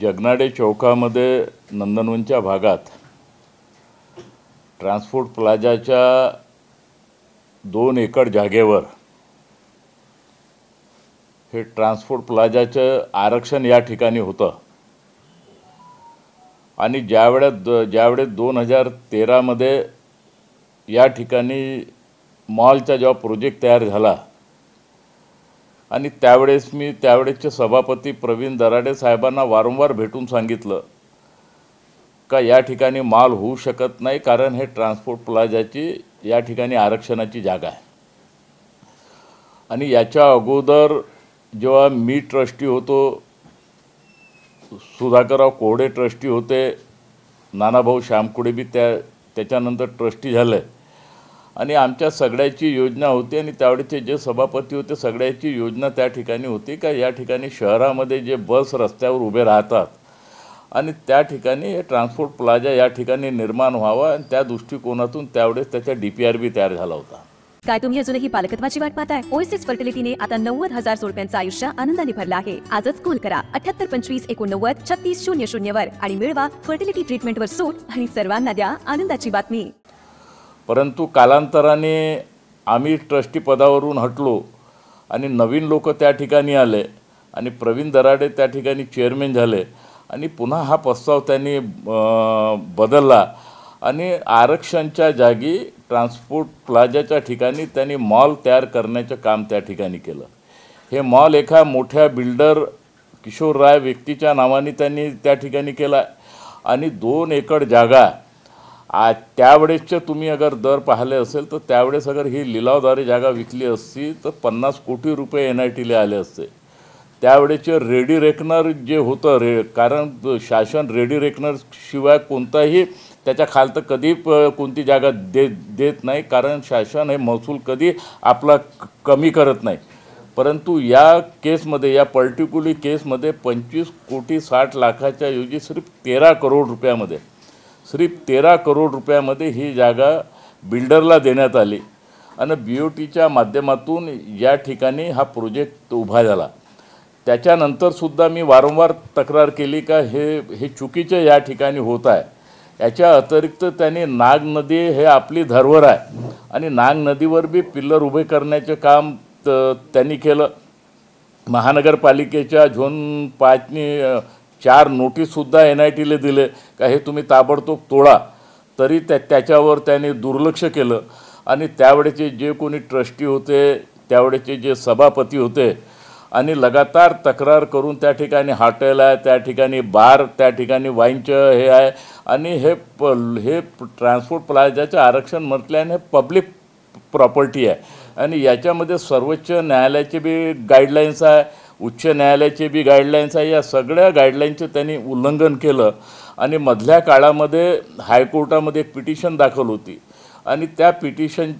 जगनाडे चौकामध्ये नंदनवनच्या भागात ट्रान्सपोर्ट प्लाझाच्या दोन एकर जागेवर हे ट्रान्सपोर्ट प्लाझाचं आरक्षण या ठिकाणी होतं आणि ज्यावेळेस द ज्यावेळेस दोन हजार तेरामध्ये या ठिकाणी मॉलचा जेव्हा प्रोजेक्ट तयार झाला आणि त्यावेळेस मी त्यावेळेसचे सभापती प्रवीण दराडे साहेबांना वारंवार भेटून सांगितलं का या ठिकाणी माल होऊ शकत नाही कारण हे ट्रान्सपोर्ट प्लाझाची या ठिकाणी आरक्षणाची जागा आहे आणि याच्या अगोदर जेव्हा मी ट्रस्टी होतो सुधाकरराव कोडे ट्रस्टी होते नानाभाऊ श्यामकुडे बी त्या त्याच्यानंतर ट्रस्टी झालं आणि आमच्या सगळ्याची योजना होती आणि त्यावेळेचे जे सभापती होते सगळ्याची योजना त्या ठिकाणी होती का या ठिकाणी शहरामध्ये जे बस रस्त्यावर उभे राहतात आणि त्या ठिकाणी ट्रान्सपोर्ट प्लाझा या ठिकाणी निर्माण व्हावा आणि त्या दृष्टिकोनातून त्यावेळेस त्याचा डी पी आर बी तयार झाला होता काय तुम्ही अजूनही पालकत्वाची वाट पाहताय ओएसएस फर्टिलिटीने आता नव्वद हजार सोडप्यांचं आयुष्य आनंदाने भरलं आहे आजच कॉल करा अठ्याहत्तर पंचवीस एकोणनव्वद छत्तीस शून्य शून्य वर आणि मिळवा फर्टिलिटी ट्रीटमेंट वर सूट आणि सर्वांना द्या आनंदाची बातमी परंतु कालांतराने आम्ही ट्रस्टी पदावरून हटलो आणि नवीन लोक त्या ठिकाणी आले आणि प्रवीण दराडे त्या ठिकाणी चेअरमॅन झाले आणि पुन्हा हा प्रस्ताव त्यांनी बदलला आणि आरक्षणच्या जागी ट्रान्सपोर्ट प्लाझाच्या ठिकाणी त्यांनी मॉल तयार करण्याचं काम त्या ठिकाणी केलं हे मॉल एका मोठ्या बिल्डर किशोर राय व्यक्तीच्या नावाने त्यांनी त्या ठिकाणी केला आणि दोन एकर जागा आ त्यावेळेसचे तुम्ही अगर दर पाहिले असेल तर त्यावेळेस अगर ही लिलावद्वारे जागा विकली असती तर पन्नास कोटी रुपये एन आय टीला आले असते त्यावेळेचे रेडी रेकनर जे होतं रे कारण शासन रेडी रेकनर शिवाय कोणताही त्याच्या खाल तर कधी प कोणती जागा दे देत नाही कारण शासन हे महसूल कधी आपला कमी करत नाही परंतु या केसमध्ये या पर्टिक्युलर केसमध्ये पंचवीस कोटी साठ लाखाच्या ऐवजी सिर्फ तेरा करोड रुपयामध्ये श्री तेरा करोड रुपयामध्ये ही जागा बिल्डरला देण्यात आली आणि बी ओ टीच्या माध्यमातून या ठिकाणी हा प्रोजेक्ट उभा झाला त्याच्यानंतरसुद्धा मी वारंवार तक्रार केली का हे हे चुकीचं या ठिकाणी होत आहे याच्या अतिरिक्त त्यांनी नाग नदी हे आपली धरवर आहे आणि नाग नदीवर बी पिल्लर उभे करण्याचं काम त्यांनी केलं महानगरपालिकेच्या झोन पाचनी चार नोटीससुद्धा एन आय टीला दिले का हे तुम्ही ताबडतोब तोडा तरी त्या त्याच्यावर त्याने दुर्लक्ष केलं आणि त्यावेळेचे जे कोणी ट्रस्टी होते त्यावेळेचे जे सभापती होते आणि लगातार तक्रार करून त्या ठिकाणी हॉटेल आहे त्या ठिकाणी बार त्या ठिकाणी वाईनचं हे आहे आणि हे प हे ट्रान्सपोर्ट प्लाझाचं आरक्षण म्हटल्याने पब्लिक प्रॉपर्टी आहे आणि याच्यामध्ये सर्वोच्च न्यायालयाचे बी गाईडलाईन्स आहे उच्च न्यायालयाचे बी गाईडलाईन्स आहे या सगळ्या गाईडलाईनचं त्यांनी उल्लंघन केलं आणि मधल्या काळामध्ये हायकोर्टामध्ये एक पिटिशन दाखल होती आणि त्या पिटिशन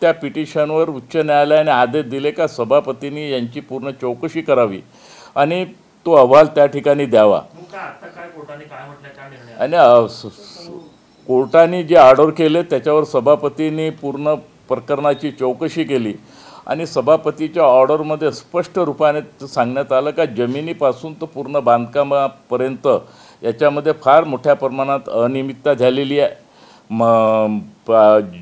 त्या पिटिशनवर उच्च न्यायालयाने आदेश दिले का सभापतींनी यांची पूर्ण चौकशी करावी आणि तो अहवाल त्या ठिकाणी द्यावा आणि कोर्टाने जे ऑर्डर केले त्याच्यावर सभापतींनी पूर्ण प्रकरणाची चौकशी केली आणि सभापतीच्या ऑर्डरमध्ये स्पष्ट रूपाने सांगण्यात आलं का जमिनीपासून तर पूर्ण बांधकामापर्यंत याच्यामध्ये फार मोठ्या प्रमाणात अनियमितता झालेली आहे म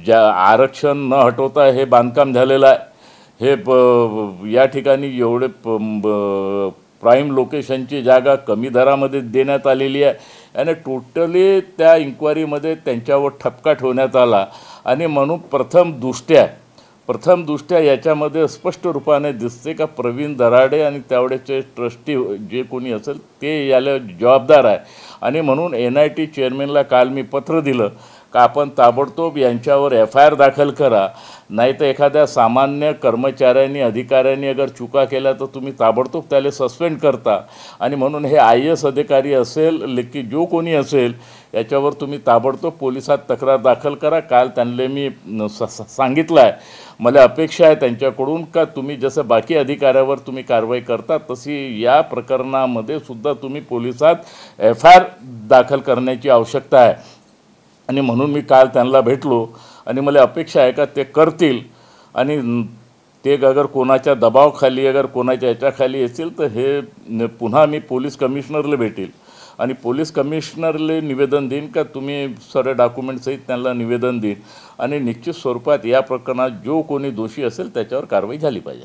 ज्या आरक्षण न हटवता हे बांधकाम झालेलं आहे हे प या ठिकाणी एवढे प्राईम लोकेशनची जागा कमी दरामध्ये देण्यात आलेली आहे आणि टोटली त्या इन्क्वायरीमध्ये त्यांच्यावर ठपका ठेवण्यात आला आणि म्हणून प्रथम दृष्ट्या प्रथम दृष्ट्या याच्यामध्ये स्पष्ट रूपाने दिसते का प्रवीण दराडे आणि त्यावेळेचे ट्रस्टी जे कोणी असेल ते याला जबाबदार आहे आणि म्हणून एन आय टी चेअरमॅनला काल मी पत्र दिलं का आपण ताबडतोब यांच्यावर एफ आय आर दाखल करा नाही तर एखाद्या सामान्य कर्मचाऱ्यांनी अधिकाऱ्यांनी अगर चुका केल्या तर तुम्ही ताबडतोब त्याला सस्पेंड करता आणि म्हणून हे आय एस अधिकारी असेल लेकी जो कोणी असेल याच्यावर तुम्ही ताबडतोब पोलिसात तक्रार दाखल करा काल त्यांना मी सांगितलं आहे मला अपेक्षा आहे त्यांच्याकडून का तुम्ही जसं बाकी अधिकाऱ्यावर तुम्ही कारवाई करता तशी या प्रकरणामध्ये सुद्धा तुम्ही पोलिसात एफ आय आर दाखल करण्याची आवश्यकता आहे आणि म्हणून मी काल त्यांना भेटलो आणि मला अपेक्षा आहे का ते करतील आणि ते अगर कोणाच्या दबावखाली अगर कोणाच्या याच्याखाली येतील तर हे पुन्हा मी पोलीस कमिशनरला भेटेल आणि पोलीस कमिशनरले निवेदन देईन का तुम्ही सर्व डॉक्युमेंटसहित त्यांना निवेदन देईन आणि निश्चित स्वरूपात या प्रकरणात जो कोणी दोषी असेल त्याच्यावर कारवाई झाली पाहिजे